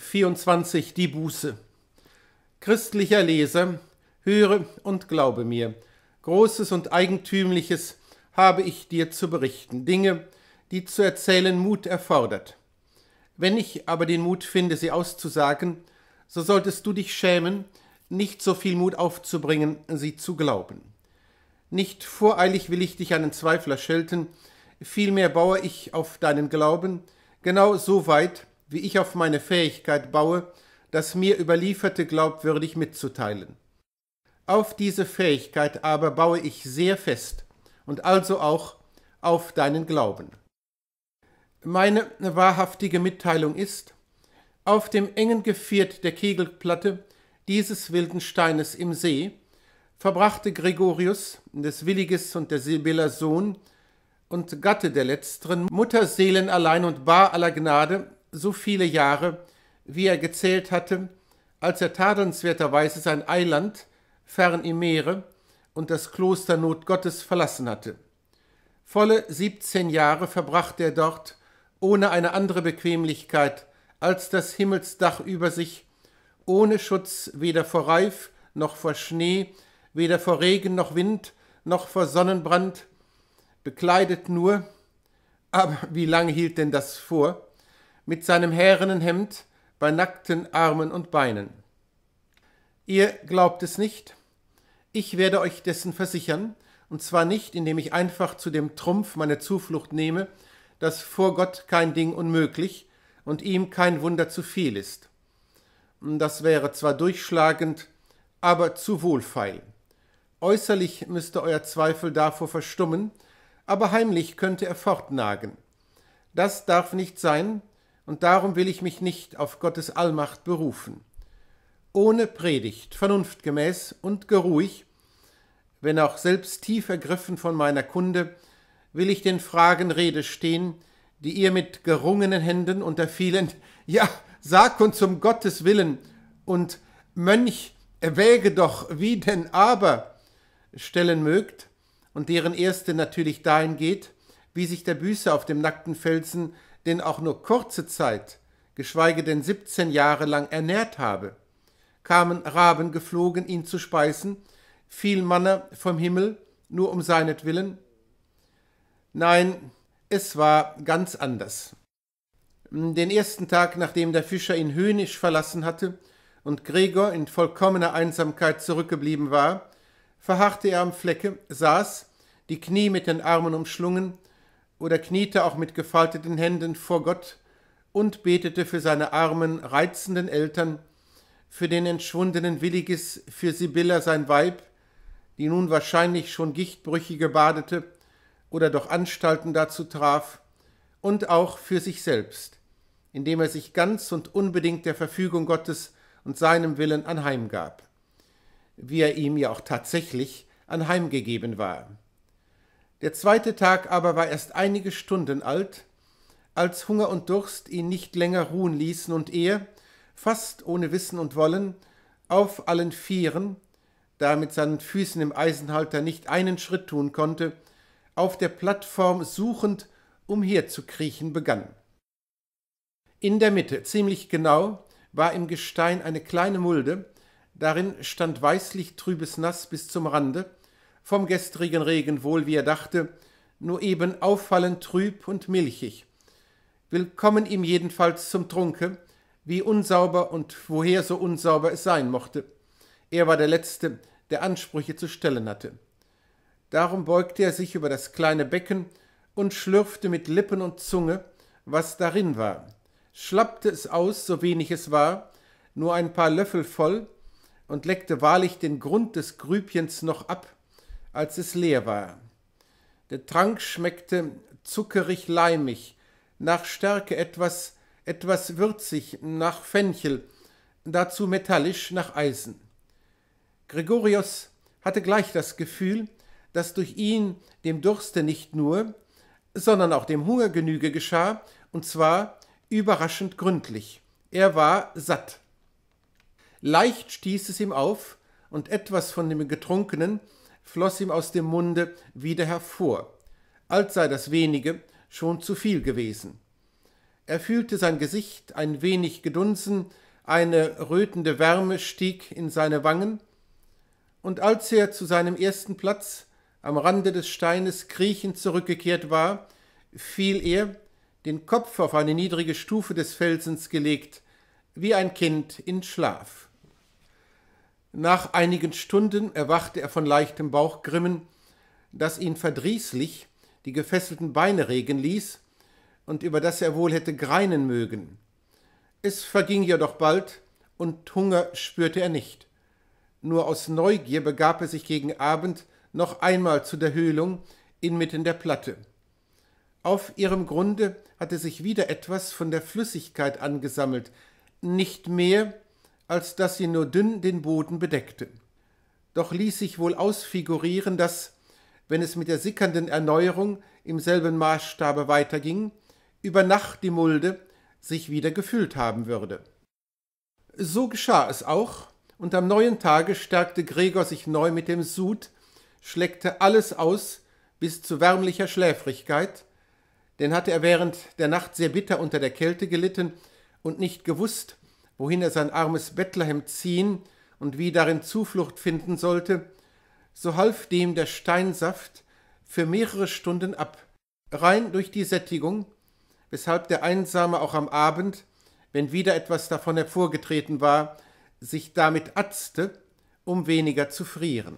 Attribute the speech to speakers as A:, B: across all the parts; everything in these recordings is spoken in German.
A: 24 Die Buße. Christlicher Leser, höre und glaube mir, Großes und Eigentümliches habe ich dir zu berichten, Dinge, die zu erzählen Mut erfordert. Wenn ich aber den Mut finde, sie auszusagen, so solltest du dich schämen, nicht so viel Mut aufzubringen, sie zu glauben. Nicht voreilig will ich dich einen Zweifler schelten, vielmehr baue ich auf deinen Glauben, genau so weit, wie ich auf meine Fähigkeit baue, das mir Überlieferte glaubwürdig mitzuteilen. Auf diese Fähigkeit aber baue ich sehr fest und also auch auf deinen Glauben. Meine wahrhaftige Mitteilung ist, auf dem engen Geviert der Kegelplatte dieses wilden Steines im See verbrachte Gregorius, des Williges und der Sibylla Sohn und Gatte der letzteren, Mutterseelen allein und bar aller Gnade so viele Jahre, wie er gezählt hatte, als er tadelnswerterweise sein Eiland fern im Meere und das Kloster Not Gottes verlassen hatte. Volle 17 Jahre verbrachte er dort, ohne eine andere Bequemlichkeit als das Himmelsdach über sich, ohne Schutz weder vor Reif noch vor Schnee, weder vor Regen noch Wind noch vor Sonnenbrand, bekleidet nur, aber wie lange hielt denn das vor? mit seinem härenen Hemd bei nackten Armen und Beinen. Ihr glaubt es nicht? Ich werde euch dessen versichern, und zwar nicht, indem ich einfach zu dem Trumpf meine Zuflucht nehme, dass vor Gott kein Ding unmöglich und ihm kein Wunder zu viel ist. Das wäre zwar durchschlagend, aber zu wohlfeil. Äußerlich müsste euer Zweifel davor verstummen, aber heimlich könnte er fortnagen. Das darf nicht sein, und darum will ich mich nicht auf Gottes Allmacht berufen. Ohne Predigt, vernunftgemäß und geruhig, wenn auch selbst tief ergriffen von meiner Kunde, will ich den Fragen Rede stehen, die ihr mit gerungenen Händen unter vielen Ja, sag uns um Gottes Willen und Mönch, erwäge doch, wie denn aber stellen mögt, und deren erste natürlich dahin geht, wie sich der Büßer auf dem nackten Felsen den auch nur kurze Zeit, geschweige denn 17 Jahre lang ernährt habe. Kamen Raben geflogen, ihn zu speisen, fiel Manner vom Himmel, nur um seinetwillen? Nein, es war ganz anders. Den ersten Tag, nachdem der Fischer ihn höhnisch verlassen hatte und Gregor in vollkommener Einsamkeit zurückgeblieben war, verharrte er am Flecke, saß, die Knie mit den Armen umschlungen, oder kniete auch mit gefalteten Händen vor Gott und betete für seine armen, reizenden Eltern, für den entschwundenen Willigis, für Sibylla sein Weib, die nun wahrscheinlich schon Gichtbrüchige badete oder doch Anstalten dazu traf, und auch für sich selbst, indem er sich ganz und unbedingt der Verfügung Gottes und seinem Willen anheimgab, wie er ihm ja auch tatsächlich anheimgegeben war. Der zweite Tag aber war erst einige Stunden alt, als Hunger und Durst ihn nicht länger ruhen ließen und er, fast ohne Wissen und Wollen, auf allen Vieren, da er mit seinen Füßen im Eisenhalter nicht einen Schritt tun konnte, auf der Plattform suchend umherzukriechen begann. In der Mitte, ziemlich genau, war im Gestein eine kleine Mulde, darin stand weißlich trübes Nass bis zum Rande, vom gestrigen Regen wohl, wie er dachte, nur eben auffallend trüb und milchig. Willkommen ihm jedenfalls zum Trunke, wie unsauber und woher so unsauber es sein mochte. Er war der Letzte, der Ansprüche zu stellen hatte. Darum beugte er sich über das kleine Becken und schlürfte mit Lippen und Zunge, was darin war, schlappte es aus, so wenig es war, nur ein paar Löffel voll, und leckte wahrlich den Grund des Grübchens noch ab, als es leer war. Der Trank schmeckte zuckerig-leimig, nach Stärke etwas, etwas würzig, nach Fenchel, dazu metallisch, nach Eisen. Gregorius hatte gleich das Gefühl, dass durch ihn dem Durste nicht nur, sondern auch dem Hunger Genüge geschah, und zwar überraschend gründlich. Er war satt. Leicht stieß es ihm auf, und etwas von dem Getrunkenen floss ihm aus dem Munde wieder hervor, als sei das wenige schon zu viel gewesen. Er fühlte sein Gesicht ein wenig gedunsen, eine rötende Wärme stieg in seine Wangen, und als er zu seinem ersten Platz am Rande des Steines kriechend zurückgekehrt war, fiel er, den Kopf auf eine niedrige Stufe des Felsens gelegt, wie ein Kind in Schlaf. Nach einigen Stunden erwachte er von leichtem Bauchgrimmen, das ihn verdrießlich die gefesselten Beine regen ließ und über das er wohl hätte greinen mögen. Es verging jedoch bald, und Hunger spürte er nicht. Nur aus Neugier begab er sich gegen Abend noch einmal zu der Höhlung inmitten der Platte. Auf ihrem Grunde hatte sich wieder etwas von der Flüssigkeit angesammelt, nicht mehr, als dass sie nur dünn den Boden bedeckte. Doch ließ sich wohl ausfigurieren, dass, wenn es mit der sickernden Erneuerung im selben Maßstabe weiterging, über Nacht die Mulde sich wieder gefüllt haben würde. So geschah es auch, und am neuen Tage stärkte Gregor sich neu mit dem Sud, schleckte alles aus bis zu wärmlicher Schläfrigkeit, denn hatte er während der Nacht sehr bitter unter der Kälte gelitten und nicht gewusst, wohin er sein armes Bettlehemd ziehen und wie darin Zuflucht finden sollte, so half dem der Steinsaft für mehrere Stunden ab, rein durch die Sättigung, weshalb der Einsame auch am Abend, wenn wieder etwas davon hervorgetreten war, sich damit atzte, um weniger zu frieren.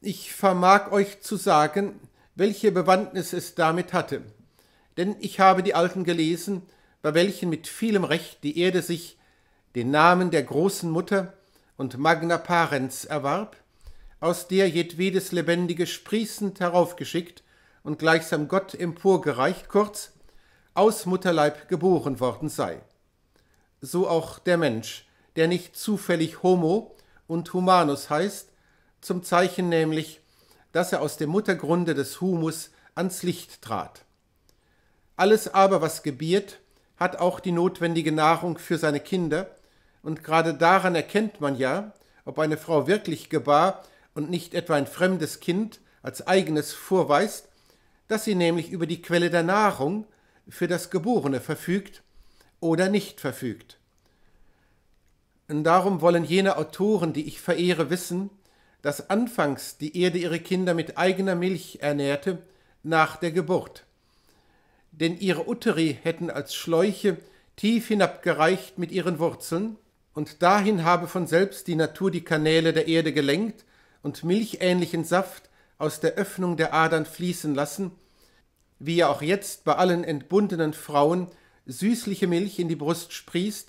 A: Ich vermag euch zu sagen, welche Bewandtnis es damit hatte, denn ich habe die Alten gelesen, bei welchen mit vielem Recht die Erde sich den Namen der großen Mutter und Magna Parens erwarb, aus der jedwedes Lebendige sprießend heraufgeschickt und gleichsam Gott emporgereicht, kurz, aus Mutterleib geboren worden sei. So auch der Mensch, der nicht zufällig Homo und Humanus heißt, zum Zeichen nämlich, dass er aus dem Muttergrunde des Humus ans Licht trat. Alles aber, was gebiert, hat auch die notwendige Nahrung für seine Kinder, und gerade daran erkennt man ja, ob eine Frau wirklich gebar und nicht etwa ein fremdes Kind als eigenes vorweist, dass sie nämlich über die Quelle der Nahrung für das Geborene verfügt oder nicht verfügt. Und darum wollen jene Autoren, die ich verehre, wissen, dass anfangs die Erde ihre Kinder mit eigener Milch ernährte, nach der Geburt denn ihre Utteri hätten als Schläuche tief hinabgereicht mit ihren Wurzeln, und dahin habe von selbst die Natur die Kanäle der Erde gelenkt und milchähnlichen Saft aus der Öffnung der Adern fließen lassen, wie ja auch jetzt bei allen entbundenen Frauen süßliche Milch in die Brust sprießt,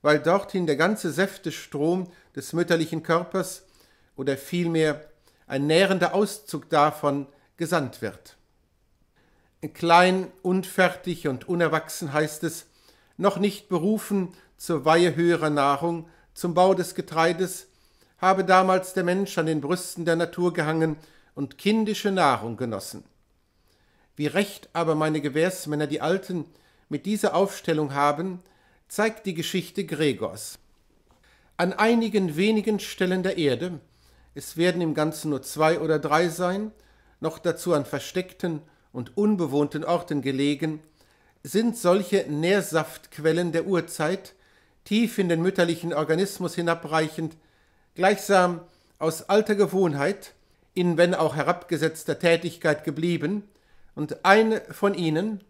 A: weil dorthin der ganze Säftestrom des mütterlichen Körpers oder vielmehr ein nährender Auszug davon gesandt wird klein, unfertig und unerwachsen heißt es, noch nicht berufen zur Weihe höherer Nahrung, zum Bau des Getreides, habe damals der Mensch an den Brüsten der Natur gehangen und kindische Nahrung genossen. Wie recht aber meine Gewährsmänner die Alten mit dieser Aufstellung haben, zeigt die Geschichte Gregors. An einigen wenigen Stellen der Erde, es werden im Ganzen nur zwei oder drei sein, noch dazu an versteckten und unbewohnten Orten gelegen, sind solche Nährsaftquellen der Urzeit, tief in den mütterlichen Organismus hinabreichend, gleichsam aus alter Gewohnheit, in wenn auch herabgesetzter Tätigkeit geblieben, und eine von ihnen,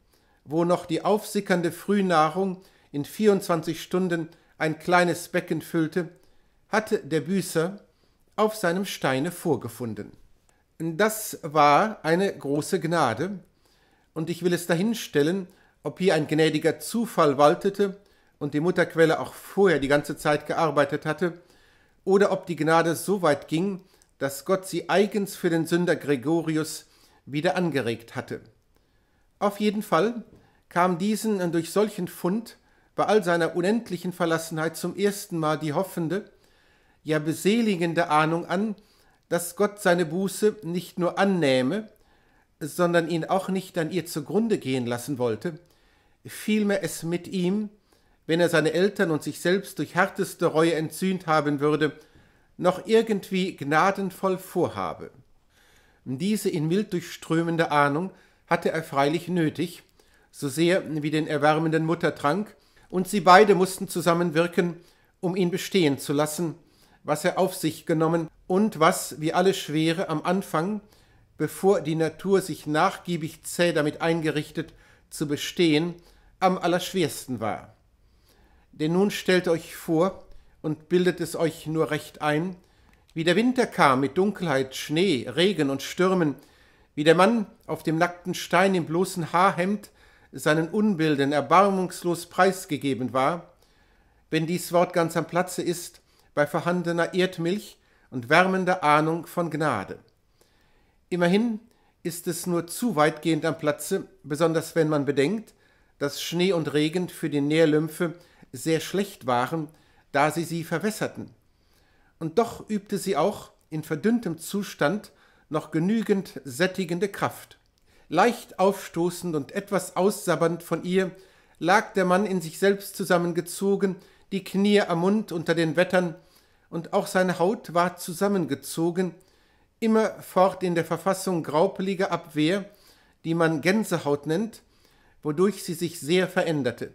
A: wo noch die aufsickernde Frühnahrung in 24 Stunden ein kleines Becken füllte, hatte der Büßer auf seinem Steine vorgefunden. Das war eine große Gnade, und ich will es dahinstellen, ob hier ein gnädiger Zufall waltete und die Mutterquelle auch vorher die ganze Zeit gearbeitet hatte, oder ob die Gnade so weit ging, dass Gott sie eigens für den Sünder Gregorius wieder angeregt hatte. Auf jeden Fall kam diesen durch solchen Fund bei all seiner unendlichen Verlassenheit zum ersten Mal die hoffende, ja beseligende Ahnung an, dass Gott seine Buße nicht nur annähme, sondern ihn auch nicht an ihr zugrunde gehen lassen wollte, vielmehr es mit ihm, wenn er seine Eltern und sich selbst durch härteste Reue entsühnt haben würde, noch irgendwie gnadenvoll vorhabe. Diese in mild durchströmende Ahnung hatte er freilich nötig, so sehr wie den erwärmenden Muttertrank, und sie beide mussten zusammenwirken, um ihn bestehen zu lassen, was er auf sich genommen und was, wie alle Schwere, am Anfang, bevor die Natur sich nachgiebig zäh damit eingerichtet, zu bestehen, am allerschwersten war. Denn nun stellt euch vor und bildet es euch nur recht ein, wie der Winter kam mit Dunkelheit, Schnee, Regen und Stürmen, wie der Mann auf dem nackten Stein im bloßen Haarhemd seinen Unbilden erbarmungslos preisgegeben war, wenn dies Wort ganz am Platze ist, bei vorhandener Erdmilch und wärmender Ahnung von Gnade. Immerhin ist es nur zu weitgehend am Platze, besonders wenn man bedenkt, dass Schnee und Regen für die Nährlymphe sehr schlecht waren, da sie sie verwässerten. Und doch übte sie auch in verdünntem Zustand noch genügend sättigende Kraft. Leicht aufstoßend und etwas aussabbernd von ihr lag der Mann in sich selbst zusammengezogen die Knie am Mund unter den Wettern, und auch seine Haut war zusammengezogen, immerfort in der Verfassung graupeliger Abwehr, die man Gänsehaut nennt, wodurch sie sich sehr veränderte.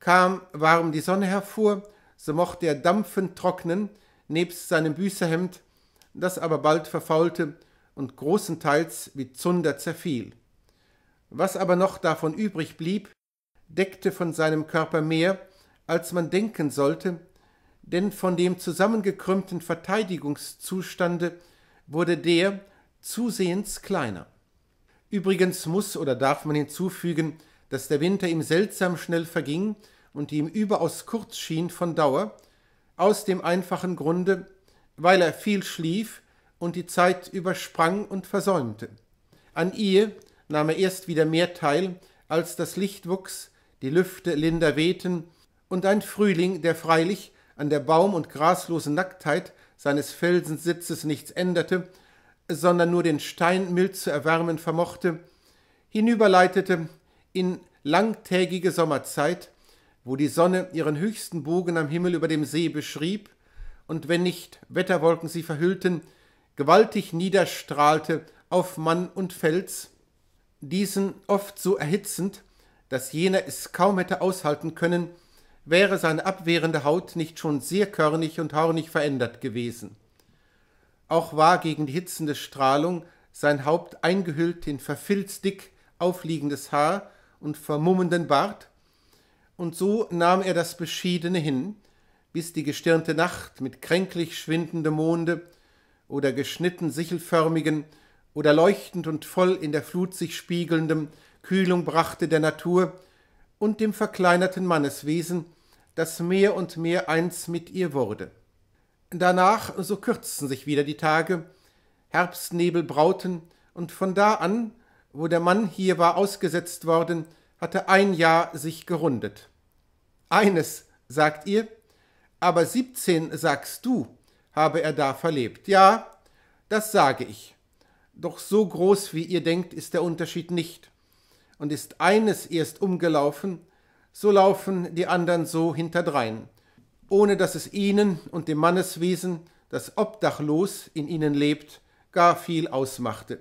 A: Kam warm die Sonne hervor, so mochte er dampfend trocknen, nebst seinem Büßerhemd, das aber bald verfaulte und großenteils wie Zunder zerfiel. Was aber noch davon übrig blieb, deckte von seinem Körper mehr, als man denken sollte, denn von dem zusammengekrümmten Verteidigungszustande wurde der zusehends kleiner. Übrigens muss oder darf man hinzufügen, dass der Winter ihm seltsam schnell verging und ihm überaus kurz schien von Dauer, aus dem einfachen Grunde, weil er viel schlief und die Zeit übersprang und versäumte. An ihr nahm er erst wieder mehr teil, als das Licht wuchs, die Lüfte linder wehten und ein Frühling, der freilich an der baum- und graslosen Nacktheit seines Felsensitzes nichts änderte, sondern nur den Stein mild zu erwärmen vermochte, hinüberleitete in langtägige Sommerzeit, wo die Sonne ihren höchsten Bogen am Himmel über dem See beschrieb und wenn nicht Wetterwolken sie verhüllten, gewaltig niederstrahlte auf Mann und Fels, diesen oft so erhitzend, dass jener es kaum hätte aushalten können, wäre seine abwehrende Haut nicht schon sehr körnig und hornig verändert gewesen. Auch war gegen die hitzende Strahlung sein Haupt eingehüllt in verfilzdick aufliegendes Haar und vermummenden Bart, und so nahm er das Beschiedene hin, bis die gestirnte Nacht mit kränklich schwindendem Monde oder geschnitten sichelförmigen oder leuchtend und voll in der Flut sich spiegelndem Kühlung brachte der Natur und dem verkleinerten Manneswesen, das mehr und mehr eins mit ihr wurde. Danach, so kürzten sich wieder die Tage, Herbstnebel brauten, und von da an, wo der Mann hier war ausgesetzt worden, hatte ein Jahr sich gerundet. Eines, sagt ihr, aber siebzehn, sagst du, habe er da verlebt. Ja, das sage ich. Doch so groß, wie ihr denkt, ist der Unterschied nicht, und ist eines erst umgelaufen, so laufen die anderen so hinterdrein, ohne dass es ihnen und dem Manneswesen, das obdachlos in ihnen lebt, gar viel ausmachte.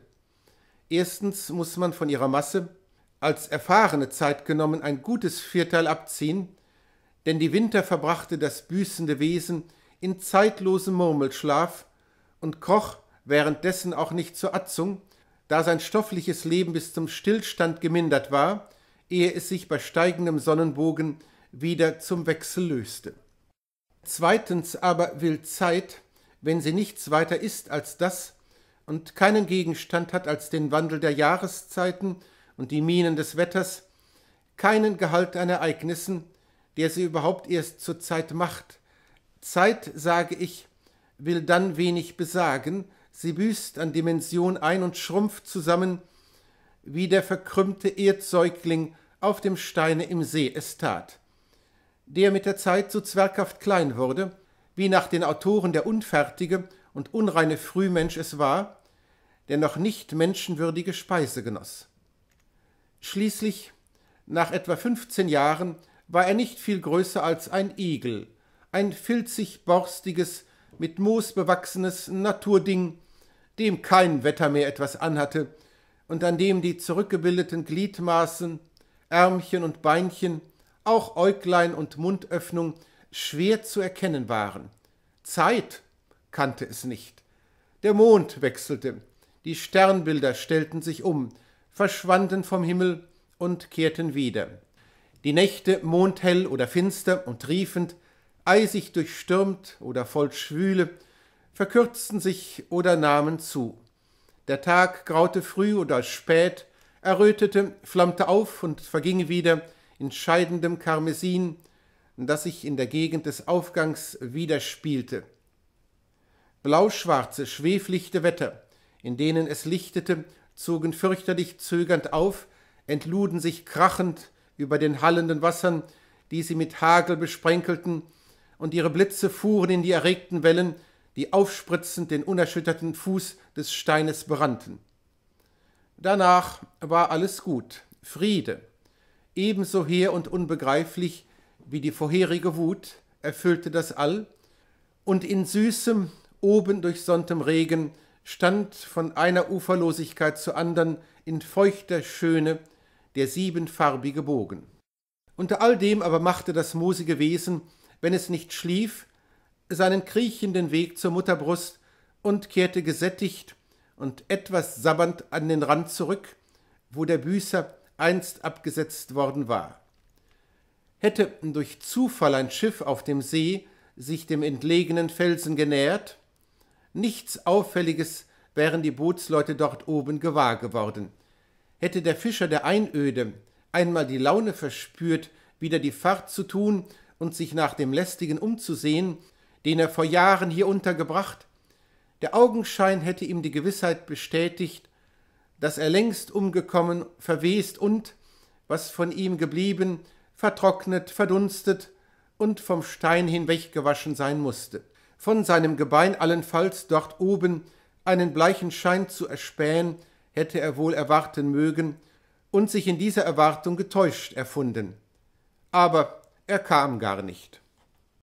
A: Erstens muss man von ihrer Masse als erfahrene Zeit genommen, ein gutes Viertel abziehen, denn die Winter verbrachte das büßende Wesen in zeitlosem Murmelschlaf und kroch währenddessen auch nicht zur Atzung, da sein stoffliches Leben bis zum Stillstand gemindert war ehe es sich bei steigendem Sonnenbogen wieder zum Wechsel löste. Zweitens aber will Zeit, wenn sie nichts weiter ist als das und keinen Gegenstand hat als den Wandel der Jahreszeiten und die Minen des Wetters, keinen Gehalt an Ereignissen, der sie überhaupt erst zur Zeit macht. Zeit, sage ich, will dann wenig besagen, sie büßt an Dimension ein und schrumpft zusammen, wie der verkrümmte Erdsäugling auf dem Steine im See es tat, der mit der Zeit so zwerghaft klein wurde, wie nach den Autoren der unfertige und unreine Frühmensch es war, der noch nicht menschenwürdige Speise genoss. Schließlich, nach etwa 15 Jahren, war er nicht viel größer als ein Igel, ein filzig-borstiges, mit Moos bewachsenes Naturding, dem kein Wetter mehr etwas anhatte, und an dem die zurückgebildeten Gliedmaßen, Ärmchen und Beinchen, auch Äuglein und Mundöffnung schwer zu erkennen waren. Zeit kannte es nicht. Der Mond wechselte, die Sternbilder stellten sich um, verschwanden vom Himmel und kehrten wieder. Die Nächte mondhell oder finster und riefend, eisig durchstürmt oder voll Schwüle, verkürzten sich oder nahmen zu. Der Tag graute früh oder spät, errötete, flammte auf und verging wieder in scheidendem Karmesin, das sich in der Gegend des Aufgangs widerspielte. Blauschwarze, schweflichte Wetter, in denen es lichtete, zogen fürchterlich zögernd auf, entluden sich krachend über den hallenden Wassern, die sie mit Hagel besprenkelten, und ihre Blitze fuhren in die erregten Wellen, die aufspritzend den unerschütterten Fuß des Steines brannten. Danach war alles gut, Friede, ebenso hehr und unbegreiflich wie die vorherige Wut, erfüllte das All, und in süßem, oben durchsonntem Regen stand von einer Uferlosigkeit zur anderen in feuchter Schöne der siebenfarbige Bogen. Unter all dem aber machte das musige Wesen, wenn es nicht schlief, seinen kriechenden Weg zur Mutterbrust und kehrte gesättigt und etwas sabbernd an den Rand zurück, wo der Büßer einst abgesetzt worden war. Hätte durch Zufall ein Schiff auf dem See sich dem entlegenen Felsen genähert, nichts Auffälliges wären die Bootsleute dort oben gewahr geworden. Hätte der Fischer der Einöde einmal die Laune verspürt, wieder die Fahrt zu tun und sich nach dem lästigen umzusehen, den er vor Jahren hier untergebracht der Augenschein hätte ihm die Gewissheit bestätigt, dass er längst umgekommen, verwest und, was von ihm geblieben, vertrocknet, verdunstet und vom Stein hinweggewaschen sein musste. Von seinem Gebein allenfalls dort oben einen bleichen Schein zu erspähen, hätte er wohl erwarten mögen und sich in dieser Erwartung getäuscht erfunden. Aber er kam gar nicht.